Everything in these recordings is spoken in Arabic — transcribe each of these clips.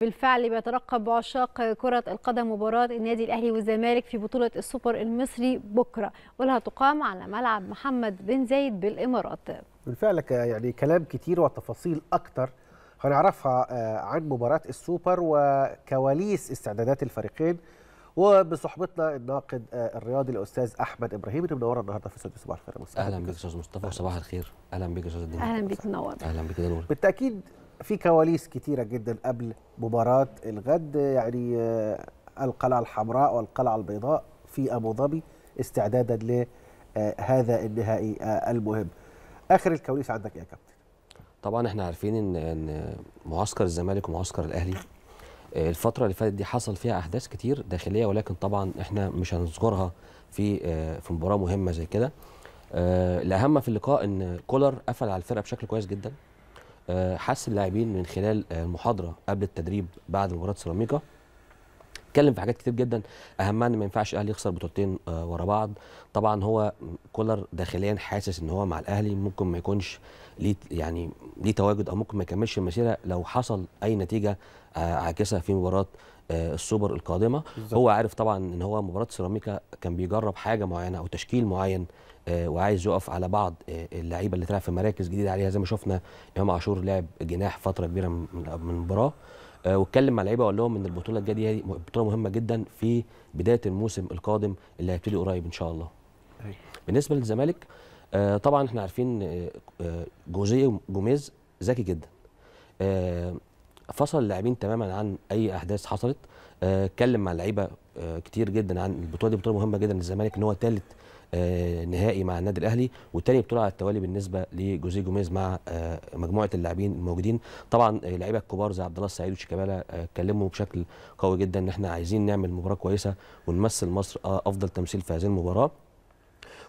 بالفعل بيترقب عشاق كرة القدم مباراة النادي الأهلي والزمالك في بطولة السوبر المصري بكرة ولها تقام على ملعب محمد بن زايد بالإمارات بالفعل يعني كلام كتير وتفاصيل أكتر هنعرفها آه، عن مباراة السوبر وكواليس استعدادات الفريقين وبصحبتنا الناقد آه، الرياضي الاستاذ احمد ابراهيم اللي منورنا النهارده في استوديو صباح الخير اهلا بك استاذ مصطفى صباح الخير اهلا بك استاذ الدين اهلا بك منور اهلا بك منور بالتاكيد في كواليس كتيره جدا قبل مباراه الغد يعني آه، القلعه الحمراء والقلعه البيضاء في ابو ظبي استعدادا لهذا النهائي آه، المهم اخر الكواليس عندك يا كابتن طبعا احنا عارفين ان ان معسكر الزمالك ومعسكر الاهلي آه، الفترة اللي فاتت دي حصل فيها أحداث كتير داخلية ولكن طبعا احنا مش هنذكرها في في مباراة مهمة زي كده. الأهم في اللقاء إن كولر قفل على الفرقة بشكل كويس جدا آه، حس اللاعبين من خلال آه، المحاضره قبل التدريب بعد مباراه سيراميكا اتكلم في حاجات كتير جدا اهمها ان يعني ما ينفعش الاهلي يخسر بطولتين آه، ورا بعض طبعا هو كولر داخليا حاسس ان هو مع الاهلي ممكن ما يكونش ليه يعني ليه تواجد او ممكن ما يكملش المسيره لو حصل اي نتيجه آه، عاكسه في مباراه آه، السوبر القادمه بالزبط. هو عارف طبعا ان هو مباراه سيراميكا كان بيجرب حاجه معينه او تشكيل معين آه، وعايز يقف على بعض اللعيبه اللي تلعب في مراكز جديده عليها زي ما شفنا امام عاشور لعب جناح فتره كبيره من المباراه واتكلم مع اللعيبه وقال لهم ان البطوله الجايه دي بطوله مهمه جدا في بدايه الموسم القادم اللي هيبتدي قريب ان شاء الله. أيوة. بالنسبه للزمالك طبعا احنا عارفين جوزيه جوميز ذكي جدا فصل اللاعبين تماما عن اي احداث حصلت آه، اتكلم مع اللعيبه آه، كتير جدا عن البطوله دي بطوله مهمه جدا للزمالك ان هو ثالث آه، نهائي مع النادي الاهلي وتاني بطوله على التوالي بالنسبه لجوزيه جوميز مع مجموعه اللاعبين الموجودين طبعا اللعيبه الكبار زي عبد الله السعيد وشيكابالا اتكلموا بشكل قوي جدا ان احنا عايزين نعمل مباراه كويسه ونمثل مصر افضل تمثيل في هذه المباراه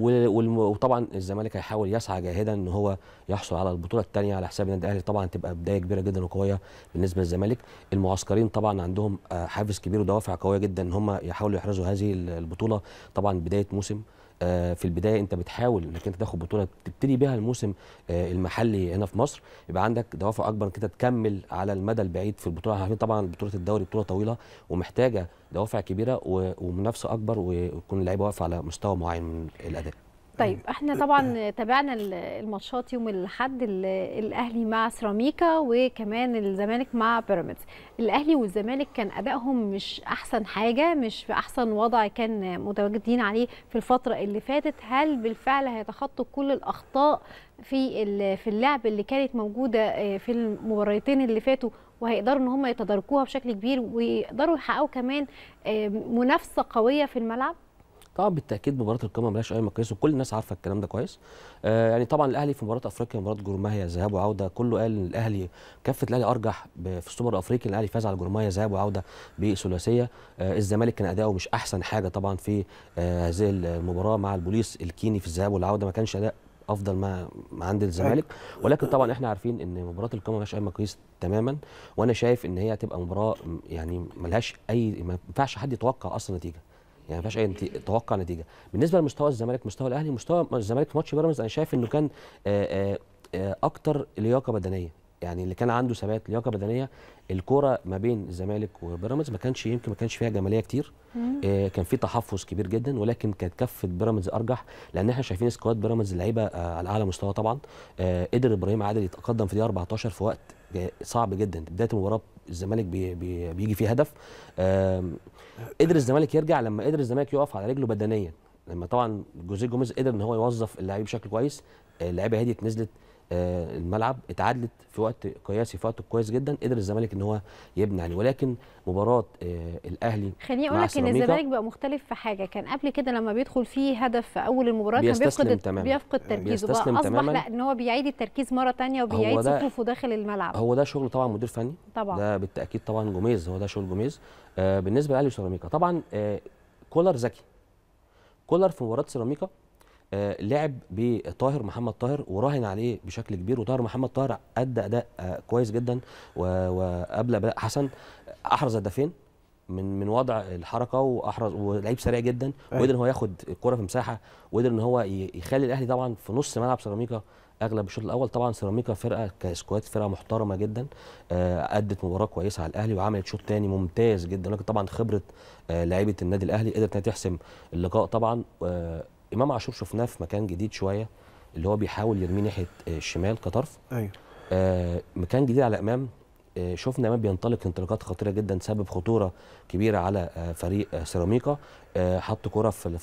وطبعا الزمالك هيحاول يسعى جاهدا ان هو يحصل على البطوله الثانيه على حساب النادي الاهلي طبعا تبقى بدايه كبيره جدا وقويه بالنسبه للزمالك المعسكرين طبعا عندهم آه، حافز كبير ودوافع قويه جدا ان هم يحاولوا يحرزوا هذه البطوله طبعا بدايه موسم آه، في البدايه انت بتحاول انك انت تاخد بطوله تبتدي بيها الموسم آه، المحلي هنا في مصر يبقى عندك دوافع اكبر انك انت تكمل على المدى البعيد في البطوله عارفين طبعا بطوله الدوري بطوله طويله ومحتاجه دوافع كبيره ومنافسه اكبر ويكون اللعيبه واقفه على مستوى معين من الاداء طيب احنا طبعا تابعنا الماتشات يوم الاحد الاهلي مع سيراميكا وكمان الزمالك مع بيراميدز الاهلي والزمالك كان ادائهم مش احسن حاجه مش في احسن وضع كان متواجدين عليه في الفتره اللي فاتت هل بالفعل هيتخطوا كل الاخطاء في في اللعب اللي كانت موجوده آه، في المباراتين اللي فاتوا وهيقدروا ان هم يتداركوها بشكل كبير ويقدروا يحققوا كمان آه، منافسه قويه في الملعب طبعا بالتاكيد مباراه القمه ملهاش اي مقياس وكل الناس عارفه الكلام ده كويس آه يعني طبعا الاهلي في مباراه افريقيا مباراه جورماهيا ذهاب وعوده كله قال ان الاهلي كفه الاهلي ارجح في السوبر الافريقي الاهلي فاز على جورماهيا ذهاب وعوده بثلاثيه آه الزمالك كان اداؤه مش احسن حاجه طبعا في آه هذه المباراه مع البوليس الكيني في الذهاب والعوده ما كانش اداء افضل ما عند الزمالك أيوة. ولكن طبعا احنا عارفين ان مباراه القمه ملهاش اي مقياس تماما وانا شايف ان هي هتبقى مباراه يعني ملهاش اي ما ينفعش حد يتوقع اصلا نتيجه يعني ما فيهاش اي توقع نتيجه بالنسبه لمستوى الزمالك مستوى الاهلي مستوى الزمالك في ماتش بيراميدز انا شايف انه كان اكتر لياقه بدنيه يعني اللي كان عنده ثبات لياقه بدنيه الكوره ما بين الزمالك وبيراميدز ما كانش يمكن ما كانش فيها جماليه كتير آه كان في تحفظ كبير جدا ولكن كانت كفه بيراميدز ارجح لان احنا شايفين سكواد بيراميدز لعيبه آه على اعلى مستوى طبعا آه قدر ابراهيم عادل يتقدم في دقيقه 14 في وقت صعب جدا بدايه المباراه الزمالك بي بي بيجي فيه هدف قدر الزمالك يرجع لما قدر الزمالك يقف على رجله بدنيا لما طبعا جوزيه جوميز قدر ان هو يوظف اللعيب بشكل كويس آه، اللعيبه هديت نزلت آه، الملعب اتعادلت في وقت قياسي في وقت كويس جدا قدر الزمالك ان هو يبني عليه ولكن مباراه آه، الاهلي خليني اقول لك ان الزمالك بقى مختلف في حاجه كان قبل كده لما بيدخل فيه هدف في اول المباراه كان بيفقد تماما. بيفقد آه، تركيزه بقى اصبح تماماً. لا ان هو بيعيد التركيز مره ثانيه وبيعيد صفوفه داخل الملعب هو ده شغل طبعا مدير فني طبعا ده بالتاكيد طبعا جوميز هو ده شغل جوميز آه بالنسبه لاهلي سيراميكا طبعا آه كولر ذكي كولر في مباراه سيراميكا آه، لعب بطاهر محمد طاهر وراهن عليه بشكل كبير وطاهر محمد طاهر ادى اداء آه، كويس جدا وقبل بلاء حسن آه، احرز هدفين من من وضع الحركه واحرز ولعيب سريع جدا أيوة. وقدر ان هو ياخد الكره في مساحه وقدر ان هو يخلي الاهلي طبعا في نص ملعب سيراميكا اغلب الشوط الاول طبعا سيراميكا فرقه كسكواد فرقه محترمه جدا ادت مباراه كويسه على الاهلي وعملت شوط تاني ممتاز جدا لكن طبعا خبره لعيبه النادي الاهلي قدرت انها تحسم اللقاء طبعا امام عاشور شفناه في مكان جديد شويه اللي هو بيحاول يرميه ناحيه آه، الشمال كطرف ايوه آه مكان جديد على امام آه شفنا امام بينطلق انطلاقات خطيره جدا سبب خطوره كبيره على آه فريق آه، سيراميكا آه، حط كره في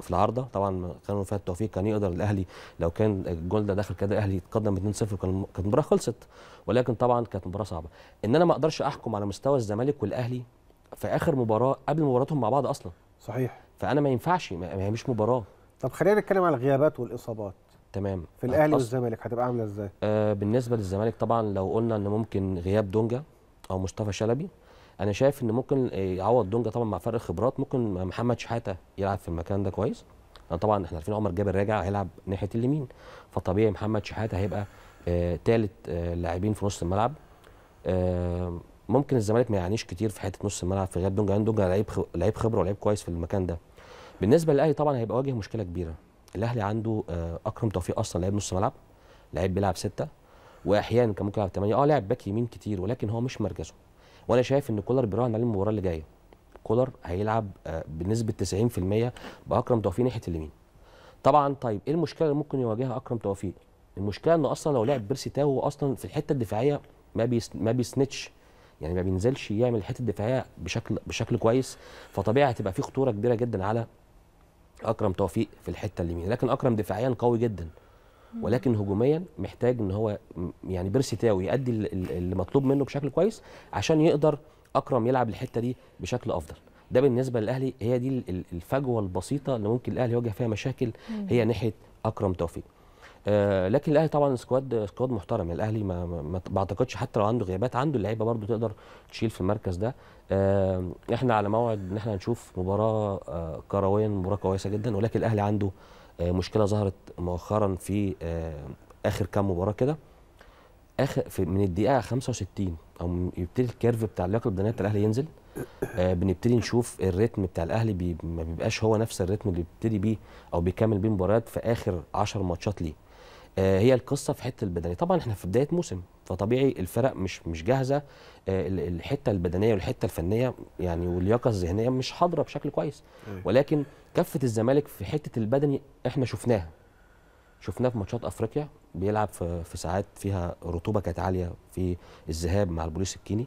في العارضه طبعا كانوا فيها التوفيق كان يقدر الاهلي لو كان الجول ده دخل كده الاهلي يتقدم 2-0 كان كانت المباراه خلصت ولكن طبعا كانت مباراه صعبه ان انا ما اقدرش احكم على مستوى الزمالك والاهلي في اخر مباراه قبل مباراتهم مع بعض اصلا صحيح فانا ما ينفعش هي مش مباراه طب خلينا نتكلم على الغيابات والاصابات تمام في الاهلي والزمالك هتبقى عامله ازاي آه بالنسبه للزمالك طبعا لو قلنا ان ممكن غياب دونجا او مصطفى شلبي انا شايف ان ممكن يعوض دونجا طبعا مع فرق خبرات ممكن محمد شحاته يلعب في المكان ده كويس لان طبعا احنا عارفين عمر جابر راجع هيلعب ناحيه اليمين فطبيعي محمد شحاته هيبقى آه ثالث آه لاعبين في نص الملعب آه ممكن الزمالك ما يعنيش كتير في حته نص الملعب في غياب دونجا لان دونجا لعيب لعيب خبره ولعيب كويس في المكان ده بالنسبه للاهلي طبعا هيبقى واجه مشكله كبيره الاهلي عنده آه، اكرم توفيق اصلا لعيب نص ملعب لعيب بيلعب سته واحيانا كان ممكن يلعب ثمانيه اه لعب باك يمين كتير ولكن هو مش مركزه وانا شايف ان كولر بيراهن عليه المباراه اللي جايه كولر هيلعب آه، بنسبه 90% باكرم توفيق ناحيه اليمين طبعا طيب ايه المشكله اللي ممكن يواجهها اكرم توفيق المشكله انه اصلا لو لعب بيرسي تاو اصلا في الحته الدفاعيه ما بيس ما بيسندش يعني ما بينزلش يعمل الحته الدفاعيه بشكل بشكل كويس فطبيعي هتبقى في خطوره كبيره جدا على اكرم توفيق في الحته اليمين لكن اكرم دفاعيا قوي جدا ولكن هجوميا محتاج ان هو يعني بيرسي تاو يؤدي اللي مطلوب منه بشكل كويس عشان يقدر اكرم يلعب الحته دي بشكل افضل ده بالنسبه للاهلي هي دي الفجوه البسيطه اللي ممكن الاهلي يواجه فيها مشاكل هي ناحيه اكرم توفيق آه، لكن الاهلي طبعا سكواد سكواد محترم الاهلي ما, ما بعتقدش حتى لو عنده غيابات عنده اللعيبه برضو تقدر تشيل في المركز ده آه، احنا على موعد ان احنا نشوف مباراه آه، كرويا مباراه كويسه جدا ولكن الاهلي عنده مشكله ظهرت مؤخرا في اخر كام مباراه كده اخر في من الدقيقه 65 او يبتدي الكيرف بتاع اللياقه البدنيه الاهلي ينزل آه بنبتدي نشوف الريتم بتاع الاهلي بي ما بيبقاش هو نفس الريتم اللي بيبتدي بيه او بيكمل بيه مباريات في اخر 10 ماتشات ليه آه، هي القصه في حته البدنيه طبعا احنا في بدايه موسم فطبيعي الفرق مش مش جاهزه آه، الحته البدنيه والحته الفنيه يعني واللياقه الذهنيه مش حاضره بشكل كويس أيوة. ولكن كفه الزمالك في حته البدني احنا شفناها شفناه في ماتشات افريقيا بيلعب في ساعات فيها رطوبه كانت عاليه في الذهاب مع البوليس الكيني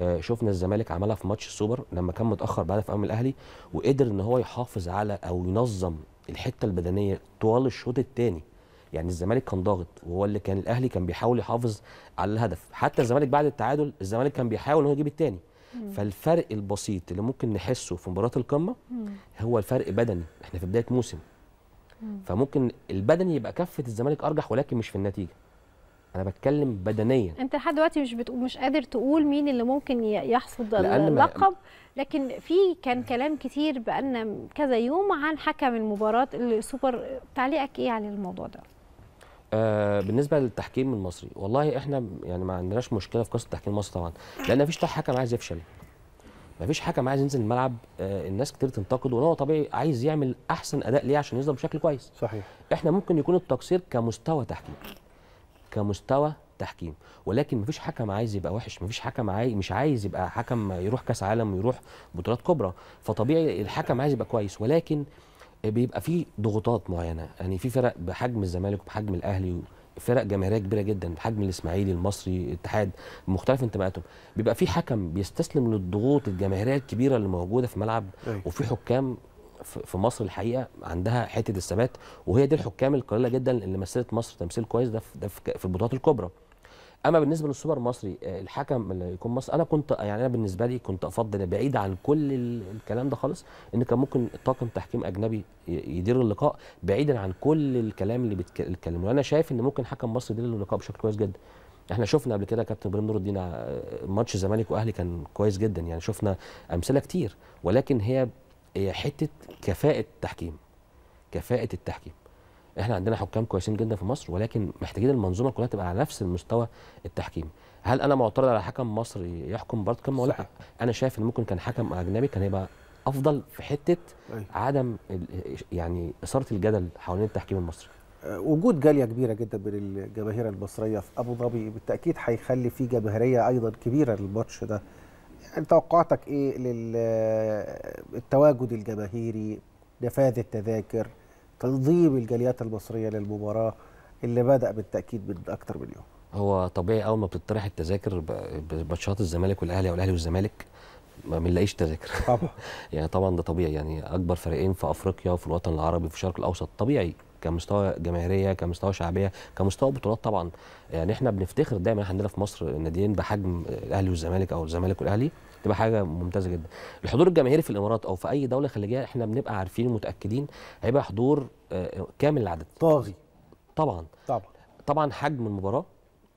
آه، شفنا الزمالك عملها في ماتش السوبر لما كان متاخر بعد في امام الاهلي وقدر ان هو يحافظ على او ينظم الحته البدنيه طوال الشوط الثاني يعني الزمالك كان ضاغط وهو اللي كان الاهلي كان بيحاول يحافظ على الهدف حتى الزمالك بعد التعادل الزمالك كان بيحاول ان هو يجيب الثاني فالفرق البسيط اللي ممكن نحسه في مباراه القمه هو الفرق بدني احنا في بدايه موسم فممكن البدني يبقى كفه الزمالك ارجح ولكن مش في النتيجه انا بتكلم بدنيا انت لحد دلوقتي مش بتقول مش قادر تقول مين اللي ممكن يحصد اللقب لكن في كان كلام كتير بان كذا يوم عن حكم المباراه السوبر تعليقك ايه على الموضوع ده آه بالنسبه للتحكيم المصري والله احنا يعني ما عندناش مشكله في قصه التحكيم المصري طبعا لان مفيش حكم عايز يفشل مفيش حكم عايز ينزل الملعب آه الناس كتير تنتقده وهو طبيعي عايز يعمل احسن اداء ليه عشان يظهر بشكل كويس صحيح احنا ممكن يكون التقصير كمستوى تحكيم كمستوى تحكيم ولكن مفيش حكم عايز يبقى وحش مفيش حكم عايز مش عايز يبقى حكم يروح كاس عالم ويروح بطولات كبرى فطبيعي الحكم عايز يبقى كويس ولكن بيبقى في ضغوطات معينه يعني في فرق بحجم الزمالك وبحجم الاهلي فرق جماهيريه كبيره جدا بحجم الاسماعيلي المصري الاتحاد مختلف انتماءاتهم بيبقى في حكم بيستسلم للضغوط الجماهيريه الكبيره اللي موجوده في ملعب أيوة. وفي حكام في مصر الحقيقه عندها حته الثبات وهي دي الحكام القليله جدا اللي مثلت مصر تمثيل كويس ده في البطولات الكبرى اما بالنسبه للسوبر المصري آه، الحكم اللي يكون مصري انا كنت يعني انا بالنسبه لي كنت افضل بعيد عن كل الكلام ده خالص ان كان ممكن طاقم تحكيم اجنبي يدير اللقاء بعيدا عن كل الكلام اللي بيتكلموا انا شايف ان ممكن حكم مصري يدير اللقاء بشكل كويس جدا احنا شفنا قبل كده كابتن ابراهيم نور الدين آه، ماتش الزمالك واهلي كان كويس جدا يعني شفنا امثله كتير ولكن هي حته كفاءه التحكيم كفاءه التحكيم احنا عندنا حكام كويسين جدا في مصر ولكن محتاجين المنظومه كلها تبقى على نفس المستوى التحكيمي هل انا معترض على حكم مصري يحكم برضه كم ولا انا شايف ان ممكن كان حكم اجنبي كان هيبقى افضل في حته أيوة. عدم يعني اثاره الجدل حوالين التحكيم المصري آه، وجود جاليه كبيره جدا من الجماهير المصريه في ابو ظبي بالتاكيد هيخلي في جماهيريه ايضا كبيره للماتش ده يعني توقعاتك ايه للتواجد آه، الجماهيري نفاذ التذاكر تنظيم الجاليات المصريه للمباراه اللي بدا بالتاكيد من اكثر من يوم هو طبيعي اول ما بتطرح التذاكر بماتشات الزمالك والاهلي او الاهلي والزمالك ما بنلاقيش تذاكر طبعا يعني طبعا ده طبيعي يعني اكبر فريقين في افريقيا وفي الوطن العربي وفي الشرق الاوسط طبيعي كمستوى جماهيريه كمستوى شعبيه كمستوى بطولات طبعا يعني احنا بنفتخر دايما عندنا في مصر ناديين بحجم الاهلي والزمالك او الزمالك والاهلي تبقى حاجه ممتازه جدا الحضور الجماهيري في الامارات او في اي دوله خليجيه احنا بنبقى عارفين متاكدين هيبقى حضور آه، كامل العدد طاغي طبعا طبعا طبعا حجم المباراه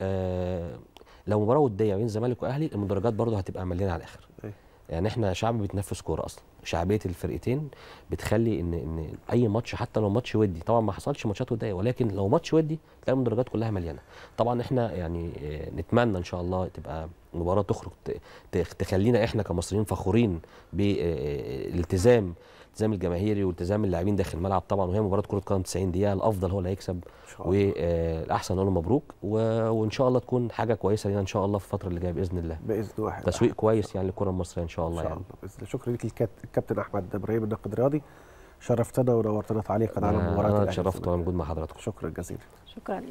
آه، لو مباراه وديه بين زمالك واهلي المدرجات برضه هتبقى مليانه على الاخر إيه. يعني احنا شعب بيتنفس كوره اصلا شعبيه الفرقتين بتخلي ان ان اي ماتش حتى لو ماتش ودي طبعا ما حصلش ماتشات وديه ولكن لو ماتش ودي تلاقي المدرجات كلها مليانه طبعا احنا يعني آه، نتمنى ان شاء الله تبقى مباراه تخرج تخلينا احنا كمصريين فخورين بالالتزام آه، آه، آه، الالتزام الجماهيري والتزام اللاعبين داخل الملعب طبعا وهي مباراه كره قدم 90 دقيقه الافضل هو اللي هيكسب والاحسن نقول مبروك وان شاء الله تكون حاجه كويسه لنا ان شاء الله في الفتره اللي جايه باذن الله باذن واحد تسويق أحمد. كويس يعني للكره المصريه ان شاء الله ان شاء يعني. الله باذن الله شكرا لك الكابتن احمد ابراهيم الناقد الرياضي شرفتنا ونورتنا تعليقا على مباراه الاهلي انا اتشرفت وانا موجود مع حضراتكم شكرا جزيلا شكرا